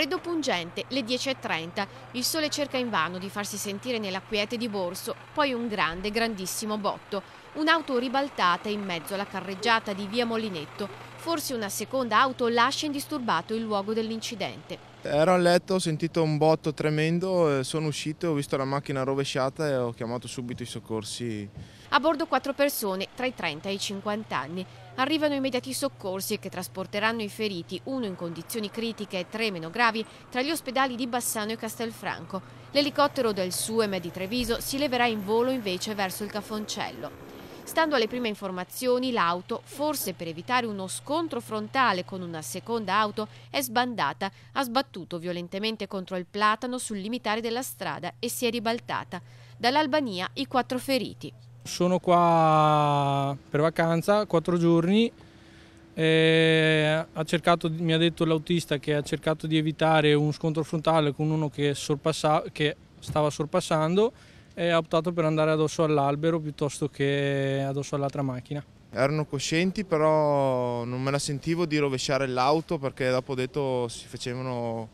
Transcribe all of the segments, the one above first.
Freddo pungente, le 10.30. Il sole cerca invano di farsi sentire nella quiete di Borso, poi un grande, grandissimo botto. Un'auto ribaltata in mezzo alla carreggiata di via Molinetto. Forse una seconda auto lascia indisturbato il luogo dell'incidente. Ero a letto, ho sentito un botto tremendo, eh, sono uscito, ho visto la macchina rovesciata e ho chiamato subito i soccorsi. A bordo quattro persone, tra i 30 e i 50 anni. Arrivano immediati soccorsi che trasporteranno i feriti, uno in condizioni critiche e tre meno gravi, tra gli ospedali di Bassano e Castelfranco. L'elicottero del SUEM di Treviso si leverà in volo invece verso il Cafoncello. Stando alle prime informazioni, l'auto, forse per evitare uno scontro frontale con una seconda auto, è sbandata, ha sbattuto violentemente contro il platano sul limitare della strada e si è ribaltata. Dall'Albania i quattro feriti. Sono qua per vacanza, quattro giorni. Ha cercato, mi ha detto l'autista che ha cercato di evitare un scontro frontale con uno che, che stava sorpassando e ha optato per andare addosso all'albero piuttosto che addosso all'altra macchina. Erano coscienti però non me la sentivo di rovesciare l'auto perché dopo detto si facevano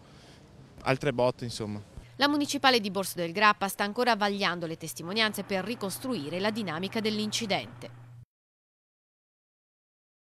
altre botte insomma. La municipale di Borso del Grappa sta ancora vagliando le testimonianze per ricostruire la dinamica dell'incidente.